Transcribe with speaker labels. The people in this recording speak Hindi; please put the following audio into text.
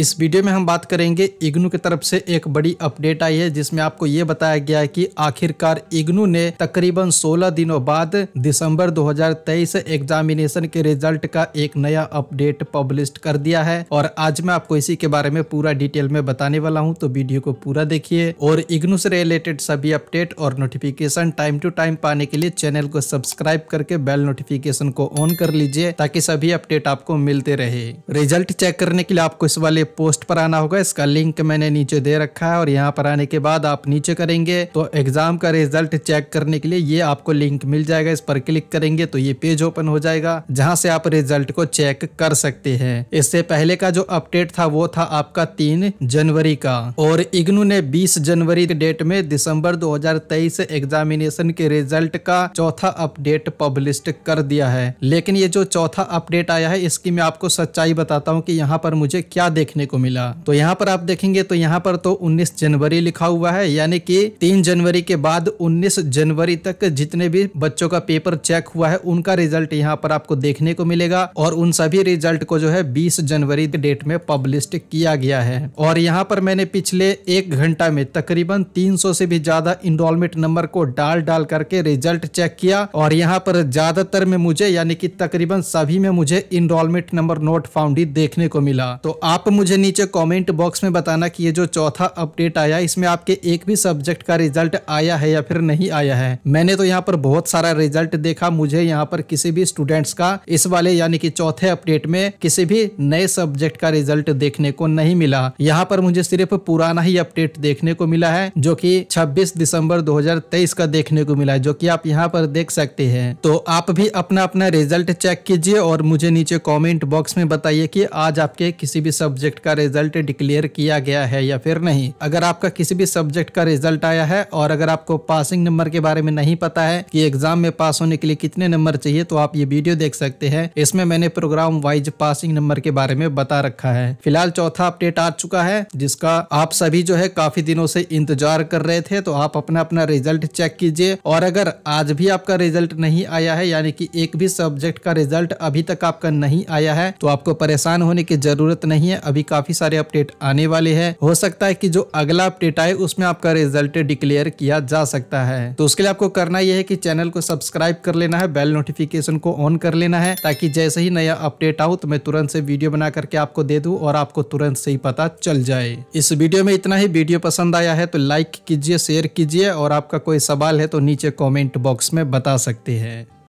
Speaker 1: इस वीडियो में हम बात करेंगे इग्नू की तरफ से एक बड़ी अपडेट आई है जिसमें आपको ये बताया गया है कि आखिरकार इग्नू ने तकरीबन 16 दिनों बाद दिसंबर 2023 एग्जामिनेशन के रिजल्ट का एक नया अपडेट पब्लिश कर दिया है और आज मैं आपको इसी के बारे में पूरा डिटेल में बताने वाला हूँ तो वीडियो को पूरा देखिए और इग्नू से रिलेटेड सभी अपडेट और नोटिफिकेशन टाइम टू टाइम पाने के लिए चैनल को सब्सक्राइब करके बेल नोटिफिकेशन को ऑन कर लीजिए ताकि सभी अपडेट आपको मिलते रहे रिजल्ट चेक करने के लिए आपको इस वाले पोस्ट पर आना होगा इसका लिंक मैंने नीचे दे रखा है और यहाँ पर आने के बाद आप नीचे करेंगे तो एग्जाम का रिजल्ट चेक करने के लिए ये आपको लिंक मिल जाएगा इस पर क्लिक करेंगे तो ये पेज ओपन हो जाएगा जहाँ से आप रिजल्ट को चेक कर सकते हैं इससे पहले का जो अपडेट था वो था आपका तीन जनवरी का और इग्नू ने बीस जनवरी डेट में दिसंबर दो एग्जामिनेशन के रिजल्ट का चौथा अपडेट पब्लिश कर दिया है लेकिन ये जो चौथा अपडेट आया है इसकी मैं आपको सच्चाई बताता हूँ की यहाँ पर मुझे क्या देखने देखने को मिला तो यहाँ पर आप देखेंगे तो यहाँ पर तो 19 जनवरी लिखा हुआ है यानी कि 3 जनवरी के बाद 19 जनवरी तक जितने भी बच्चों का पेपर चेक हुआ है उनका रिजल्ट यहाँ पर आपको देखने को मिलेगा और उन सभी रिजल्ट को जो है बीस जनवरी डेट में पब्लिश किया गया है और यहाँ पर मैंने पिछले एक घंटा में तकरीबन 300 से भी ज्यादा इनरोलमेंट नंबर को डाल डाल करके रिजल्ट चेक किया और यहाँ पर ज्यादातर में मुझे यानी कि तकरीबन सभी में मुझे इनरोलमेंट नंबर नोट फाउंडी देखने को मिला तो आप मुझे नीचे कमेंट बॉक्स में बताना कि ये जो चौथा अपडेट आया इसमें आपके एक भी सब्जेक्ट का रिजल्ट आया है या फिर नहीं आया है मैंने तो यहाँ पर बहुत सारा रिजल्ट देखा मुझे यहाँ पर किसी भी स्टूडेंट्स का इस वाले यानी कि चौथे अपडेट में किसी भी नए सब्जेक्ट का रिजल्ट देखने को नहीं मिला यहाँ पर मुझे सिर्फ पुराना ही अपडेट देखने को मिला है जो की छब्बीस दिसंबर दो का देखने को मिला है जो की आप यहाँ पर देख सकते हैं तो आप भी अपना अपना रिजल्ट चेक कीजिए और मुझे नीचे कॉमेंट बॉक्स में बताइए की आज आपके किसी भी सब्जेक्ट सब्जेक्ट का रिजल्ट डिक्लेयर किया गया है या फिर नहीं अगर आपका किसी भी सब्जेक्ट का रिजल्ट आया है और अगर आपको पासिंग नंबर के बारे में नहीं पता है कि एग्जाम में पास होने के लिए कितने नंबर चाहिए तो आप ये वीडियो देख सकते हैं इसमें मैंने प्रोग्राम वाइज पासिंग नंबर के बारे में बता रखा है फिलहाल चौथा अपडेट आ चुका है जिसका आप सभी जो है काफी दिनों से इंतजार कर रहे थे तो आप अपना अपना रिजल्ट चेक कीजिए और अगर आज भी आपका रिजल्ट नहीं आया है यानी कि एक भी सब्जेक्ट का रिजल्ट अभी तक आपका नहीं आया है तो आपको परेशान होने की जरूरत नहीं है अभी अभी काफी सारे अपडेट आने वाले हैं हो सकता है कि जो अगला अपडेट आए उसमें आपका रिजल्ट डिक्लेयर किया जा सकता है तो उसके लिए आपको करना यह है कि चैनल को सब्सक्राइब कर लेना है बेल नोटिफिकेशन को ऑन कर लेना है ताकि जैसे ही नया अपडेट आओ तो मैं तुरंत से वीडियो बना करके आपको दे दू और आपको तुरंत से ही पता चल जाए इस वीडियो में इतना ही वीडियो पसंद आया है तो लाइक कीजिए शेयर कीजिए और आपका कोई सवाल है तो नीचे कॉमेंट बॉक्स में बता सकते हैं